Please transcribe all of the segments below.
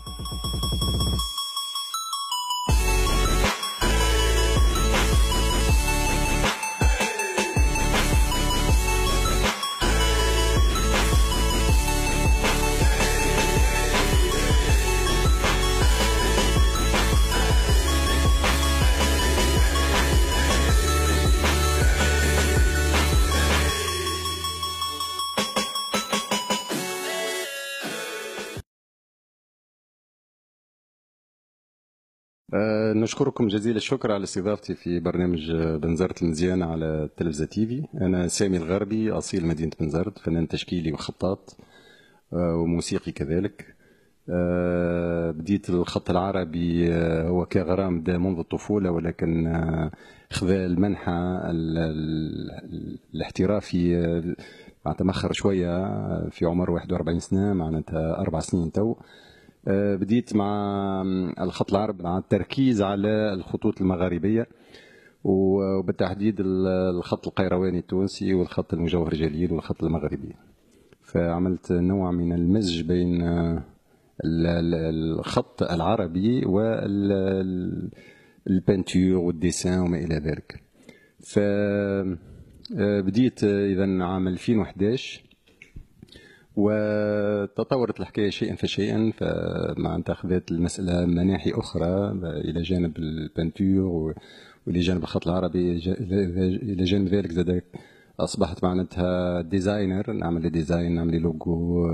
ハハハハ آه، نشكركم جزيل الشكر على استضافتي في برنامج آه، بنزرت المزيانة على تلفزة تيفي أنا سامي الغربي أصيل مدينة بنزرت فنان تشكيلي وخطاط آه، وموسيقي كذلك بديت الخط العربي هو كغرام منذ الطفولة ولكن خذا المنحة الاحترافي معناتها مأخر شوية في عمر 41 سنة معناتها أربع سنين تو آه، بديت مع الخط العربي مع التركيز على الخطوط المغاربيه وبالتحديد الخط القيرواني التونسي والخط المجوهر جليل والخط المغربي فعملت نوع من المزج بين آه، الخط العربي والبنتور والديسان وما الى ذلك ف آه، بديت اذا عام 2011 وتطورت الحكايه شيئا فشيئا فمع اخذت المساله مناحي اخرى الى جانب البنتور والى جانب الخط العربي الى جانب ذلك زاد اصبحت معناتها ديزاينر نعمل ديزاين نعمل لوجو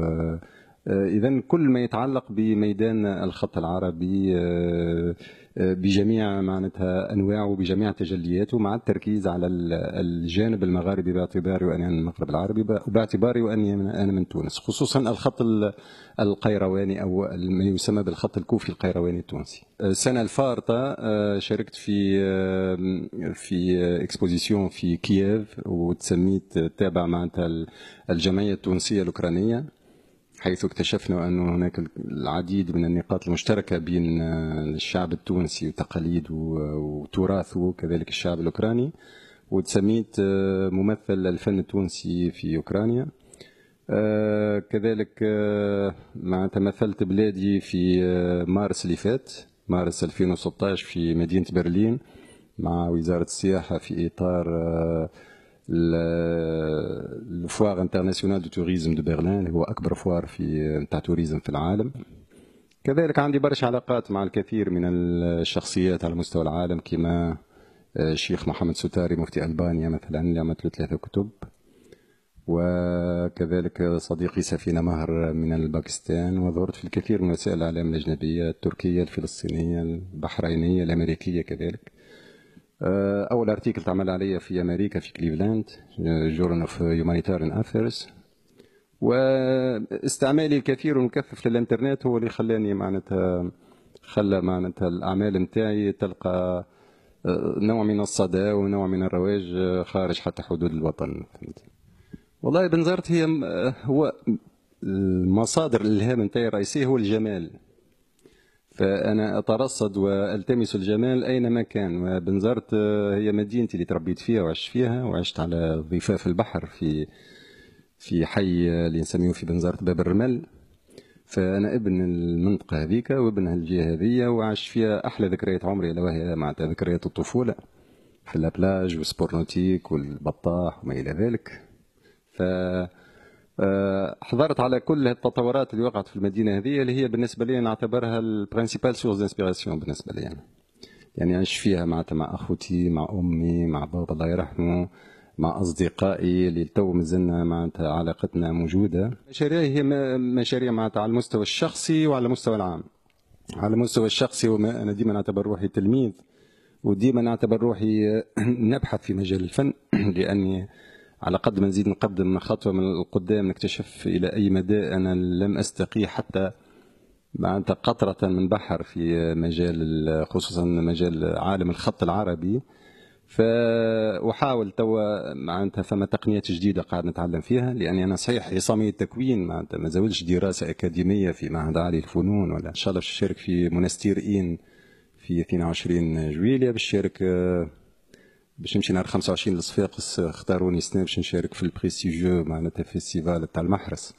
آه، اذا كل ما يتعلق بميدان الخط العربي آه، آه، بجميع معناتها انواعه بجميع تجلياته مع التركيز على الجانب المغاربي باعتباري واني من المغرب العربي وباعتباري واني انا من تونس خصوصا الخط القيرواني او ما يسمى بالخط الكوفي القيرواني التونسي السنه الفارطه شاركت في في اكسبوزيسيون في كييف وتسميت تابع معناتها الجمعيه التونسيه الاوكرانيه حيث اكتشفنا أن هناك العديد من النقاط المشتركة بين الشعب التونسي وتقاليده وتراثه وكذلك الشعب الأوكراني وتسميت آه، ممثل الفن التونسي في أوكرانيا آه، كذلك آه، مع تمثلت بلادي في مارس اللي فات مارس 2016 في مدينة برلين مع وزارة السياحة في إطار الفوار انترناسيونال دو توريزم دو برلين هو اكبر فوار في نتاع توريزم في العالم كذلك عندي برشا علاقات مع الكثير من الشخصيات على مستوى العالم كما الشيخ محمد ستاري مفتي البانيا مثلا اللي عملت له ثلاثه كتب وكذلك صديقي سفينه مهر من الباكستان وظهرت في الكثير من وسائل الاعلام الاجنبيه التركيه الفلسطينيه البحرينيه الامريكيه كذلك آه، اول ارتيكل تعمل عليا في امريكا في كليفلاند جورن اوف هيومانيتاريان افيرز واستعمالي الكثير المكثف للانترنت هو اللي خلاني معناتها خلى معناتها الاعمال نتاعي تلقى آه، نوع من الصدى ونوع من الرواج آه، خارج حتى حدود الوطن فهمت والله بنزرت هي هو مصادر الالهام نتاعي الرئيسيه هو الجمال فأنا أترصد وألتمس الجمال أينما كان وبنزرت آه، هي مدينتي اللي تربيت فيها وعشت فيها وعشت على ضفاف البحر في في حي آه، اللي نسميه في بنزرت باب الرمل فأنا ابن المنطقة هذيك وابن الجهة هذيا وعشت فيها أحلى ذكريات عمري ألا وهي معناتها ذكريات الطفولة في لابلاج والسبورنوتيك والبطاح وما إلى ذلك ف آه، حضرت على كل التطورات اللي وقعت في المدينه هذه اللي هي بالنسبه لي نعتبرها البرينسيبال سورس انسبيراسيون بالنسبه لي يعني. يعني عشت فيها معناتها مع اخوتي مع امي مع بابا الله يرحمه مع اصدقائي اللي تو مازلنا معناتها علاقتنا موجوده مشاريع هي مشاريع معناتها على المستوى الشخصي وعلى المستوى العام على المستوى الشخصي وما انا ديما نعتبر روحي تلميذ وديما نعتبر روحي نبحث في مجال الفن لاني على قد ما نزيد نقدم خطوة من القدام نكتشف إلى أي مدى أنا لم أستقي حتى معناتها قطرة من بحر في مجال خصوصا مجال عالم الخط العربي فأحاول توا معناتها فما تقنيات جديدة قاعد نتعلم فيها لأني أنا صحيح عصامي التكوين معناتها ما زولش دراسة أكاديمية في معهد عالي الفنون ولا إن شاء الله باش في مونستير إين في 22 جويليا باش باش نمشي نهار 25 لصفاقس اختاروني سنه باش نشارك في البريستيجيو معناتها فيستيفال تاع المحرس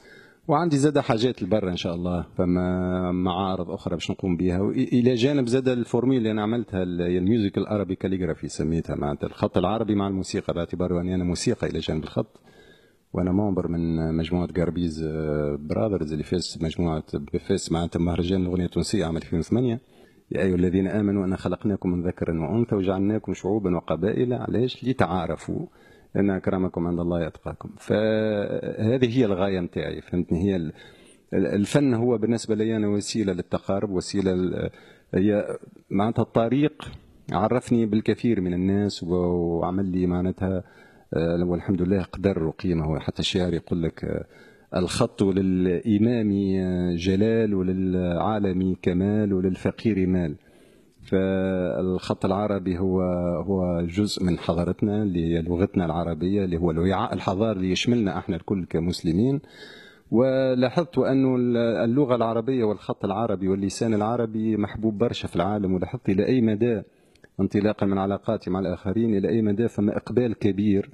وعندي زادة حاجات لبرا ان شاء الله فما معارض اخرى باش نقوم بها الى جانب زادة الفورمي اللي انا عملتها الميوزيك العربي كاليغرافي سميتها معناتها الخط العربي مع الموسيقى باعتبار اني انا موسيقى الى جانب الخط وانا ممبر من مجموعه جاربيز براذرز اللي فاز مجموعه بفاس معناتها مهرجان الاغنيه التونسيه عام 2008 يا أيها الذين آمنوا أنا خلقناكم من ذكر وأنثى وجعلناكم شعوبا وقبائل علاش لتعارفوا أن أكرمكم عند الله أتقاكم فهذه هي الغاية نتاعي فهمتني هي الفن هو بالنسبة لي أنا وسيلة للتقارب وسيلة هي معناتها الطريق عرفني بالكثير من الناس وعمل لي معناتها آه، والحمد لله قدر وقيمة حتى الشعر يقول لك آه، الخط للإمام جلال وللعالم كمال وللفقير مال فالخط العربي هو هو جزء من حضارتنا اللي هي لغتنا العربيه اللي هو الوعاء الحضاري اللي يشملنا احنا الكل كمسلمين ولاحظت أن اللغة العربية والخط العربي واللسان العربي محبوب برشا في العالم ولاحظت إلى أي مدى انطلاقا من علاقاتي مع الآخرين إلى أي مدى فما إقبال كبير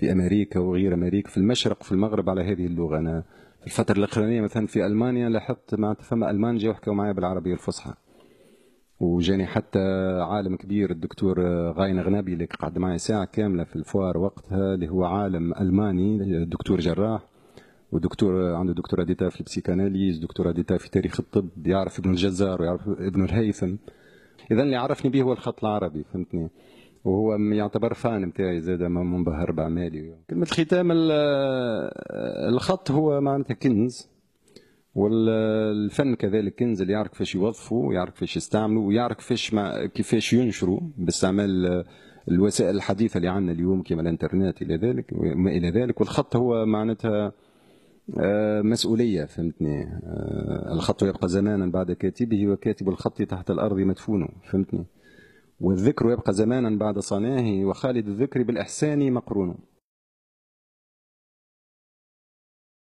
في امريكا وغير امريكا في المشرق وفي المغرب على هذه اللغه انا في الفتره الاخرانيه مثلا في المانيا لاحظت مع فما المان جاوا حكوا معايا بالعربيه الفصحى وجاني حتى عالم كبير الدكتور غاين غنابي اللي قعد معي ساعه كامله في الفوار وقتها اللي هو عالم الماني دكتور جراح ودكتور عنده دكتوراه ديتا في البسيكاناليز دكتوراه ديتا في تاريخ الطب يعرف ابن الجزار ويعرف ابن الهيثم اذا اللي عرفني به هو الخط العربي فهمتني وهو يعتبر فان بتاعي زاد منبهر بعمالي كلمة الختام الخط هو معناتها كنز والفن كذلك كنز اللي يعرف كيفاش يوظفه ويعرف كيفاش يستعمله ويعرف كيفاش كيفاش ينشره باستعمال الوسائل الحديثه اللي عندنا اليوم كما الانترنت الى ذلك وما الى ذلك والخط هو معناتها آه، مسؤوليه فهمتني آه، الخط يبقى زمانا بعد كاتبه وكاتب الخط تحت الارض مدفون فهمتني والذكر يبقى زمانا بعد صناه وخالد الذكر بالإحسان مقرون